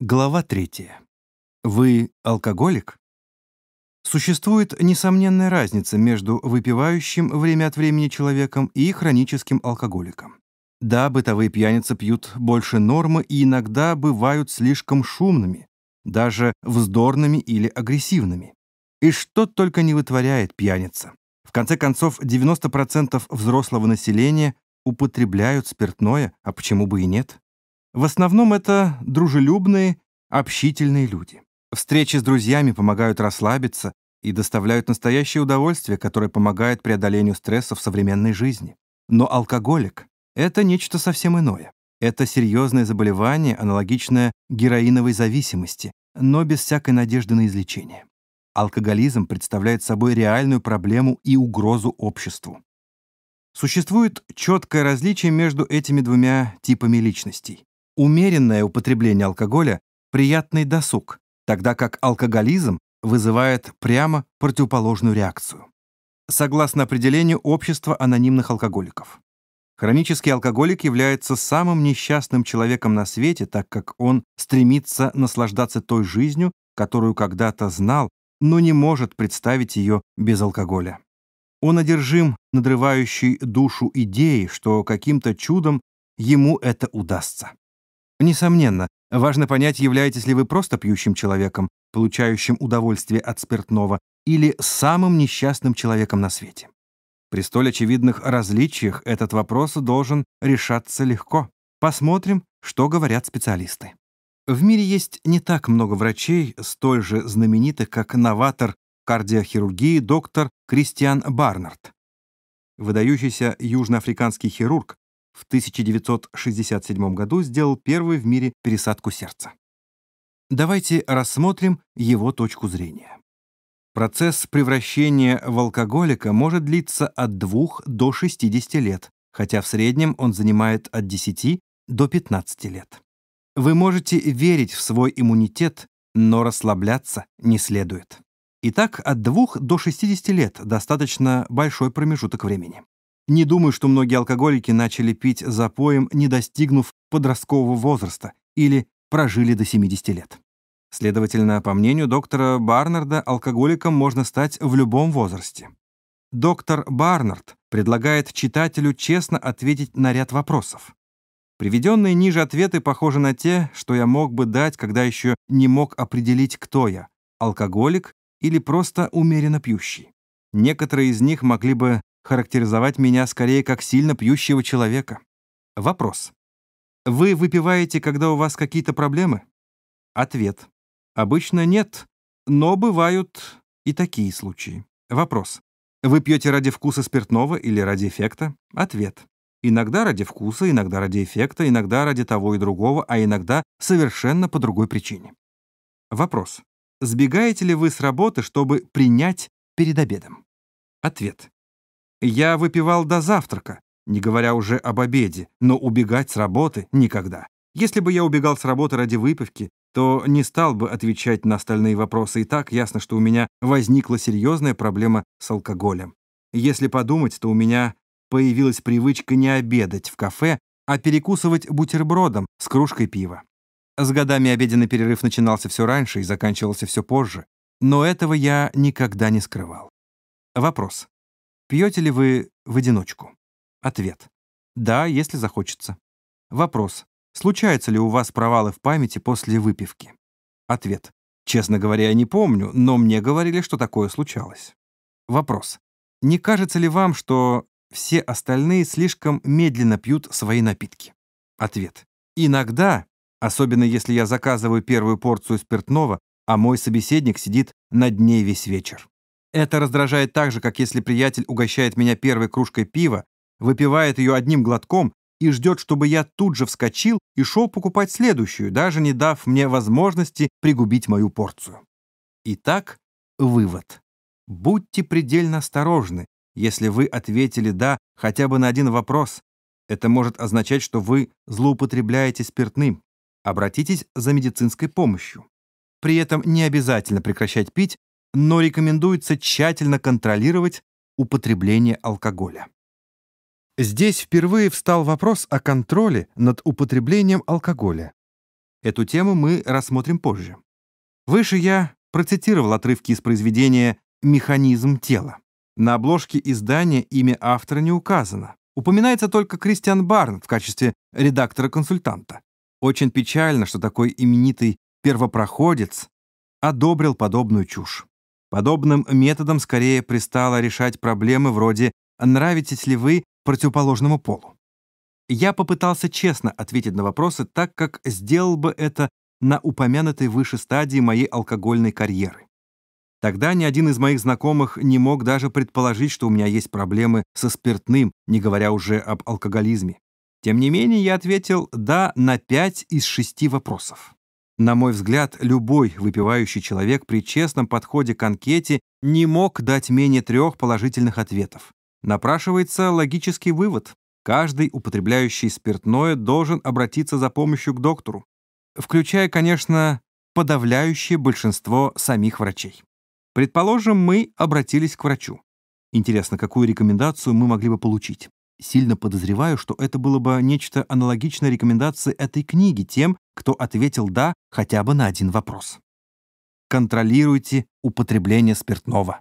Глава 3. Вы алкоголик? Существует несомненная разница между выпивающим время от времени человеком и хроническим алкоголиком. Да, бытовые пьяницы пьют больше нормы и иногда бывают слишком шумными, даже вздорными или агрессивными. И что только не вытворяет пьяница. В конце концов, 90% взрослого населения употребляют спиртное, а почему бы и нет? В основном это дружелюбные, общительные люди. Встречи с друзьями помогают расслабиться и доставляют настоящее удовольствие, которое помогает преодолению стресса в современной жизни. Но алкоголик — это нечто совсем иное. Это серьезное заболевание, аналогичное героиновой зависимости, но без всякой надежды на излечение. Алкоголизм представляет собой реальную проблему и угрозу обществу. Существует четкое различие между этими двумя типами личностей. Умеренное употребление алкоголя – приятный досуг, тогда как алкоголизм вызывает прямо противоположную реакцию. Согласно определению общества анонимных алкоголиков. Хронический алкоголик является самым несчастным человеком на свете, так как он стремится наслаждаться той жизнью, которую когда-то знал, но не может представить ее без алкоголя. Он одержим надрывающей душу идеей, что каким-то чудом ему это удастся. Несомненно, важно понять, являетесь ли вы просто пьющим человеком, получающим удовольствие от спиртного, или самым несчастным человеком на свете. При столь очевидных различиях этот вопрос должен решаться легко. Посмотрим, что говорят специалисты. В мире есть не так много врачей, столь же знаменитых, как новатор кардиохирургии доктор Кристиан Барнард. Выдающийся южноафриканский хирург в 1967 году сделал первую в мире пересадку сердца. Давайте рассмотрим его точку зрения. Процесс превращения в алкоголика может длиться от 2 до 60 лет, хотя в среднем он занимает от 10 до 15 лет. Вы можете верить в свой иммунитет, но расслабляться не следует. Итак, от 2 до 60 лет достаточно большой промежуток времени. Не думаю, что многие алкоголики начали пить запоем, не достигнув подросткового возраста или прожили до 70 лет. Следовательно, по мнению доктора Барнарда, алкоголиком можно стать в любом возрасте. Доктор Барнард предлагает читателю честно ответить на ряд вопросов. Приведенные ниже ответы похожи на те, что я мог бы дать, когда еще не мог определить, кто я — алкоголик или просто умеренно пьющий. Некоторые из них могли бы характеризовать меня скорее как сильно пьющего человека. Вопрос. Вы выпиваете, когда у вас какие-то проблемы? Ответ. Обычно нет, но бывают и такие случаи. Вопрос. Вы пьете ради вкуса спиртного или ради эффекта? Ответ. Иногда ради вкуса, иногда ради эффекта, иногда ради того и другого, а иногда совершенно по другой причине. Вопрос. Сбегаете ли вы с работы, чтобы принять перед обедом? Ответ. Я выпивал до завтрака, не говоря уже об обеде, но убегать с работы никогда. Если бы я убегал с работы ради выпивки, то не стал бы отвечать на остальные вопросы. И так ясно, что у меня возникла серьезная проблема с алкоголем. Если подумать, то у меня появилась привычка не обедать в кафе, а перекусывать бутербродом с кружкой пива. С годами обеденный перерыв начинался все раньше и заканчивался все позже. Но этого я никогда не скрывал. Вопрос. Пьете ли вы в одиночку? Ответ. Да, если захочется. Вопрос. Случаются ли у вас провалы в памяти после выпивки? Ответ. Честно говоря, я не помню, но мне говорили, что такое случалось. Вопрос. Не кажется ли вам, что все остальные слишком медленно пьют свои напитки? Ответ. Иногда, особенно если я заказываю первую порцию спиртного, а мой собеседник сидит над ней весь вечер. Это раздражает так же, как если приятель угощает меня первой кружкой пива, выпивает ее одним глотком и ждет, чтобы я тут же вскочил и шел покупать следующую, даже не дав мне возможности пригубить мою порцию. Итак, вывод. Будьте предельно осторожны, если вы ответили «да» хотя бы на один вопрос. Это может означать, что вы злоупотребляете спиртным. Обратитесь за медицинской помощью. При этом не обязательно прекращать пить, но рекомендуется тщательно контролировать употребление алкоголя. Здесь впервые встал вопрос о контроле над употреблением алкоголя. Эту тему мы рассмотрим позже. Выше я процитировал отрывки из произведения «Механизм тела». На обложке издания имя автора не указано. Упоминается только Кристиан Барн в качестве редактора-консультанта. Очень печально, что такой именитый первопроходец, одобрил подобную чушь. Подобным методом скорее пристало решать проблемы вроде «нравитесь ли вы противоположному полу?». Я попытался честно ответить на вопросы, так как сделал бы это на упомянутой выше стадии моей алкогольной карьеры. Тогда ни один из моих знакомых не мог даже предположить, что у меня есть проблемы со спиртным, не говоря уже об алкоголизме. Тем не менее, я ответил «да» на пять из шести вопросов. На мой взгляд, любой выпивающий человек при честном подходе к анкете не мог дать менее трех положительных ответов. Напрашивается логический вывод. Каждый употребляющий спиртное должен обратиться за помощью к доктору, включая, конечно, подавляющее большинство самих врачей. Предположим, мы обратились к врачу. Интересно, какую рекомендацию мы могли бы получить? Сильно подозреваю, что это было бы нечто аналогичное рекомендации этой книги тем, кто ответил «да» хотя бы на один вопрос. Контролируйте употребление спиртного.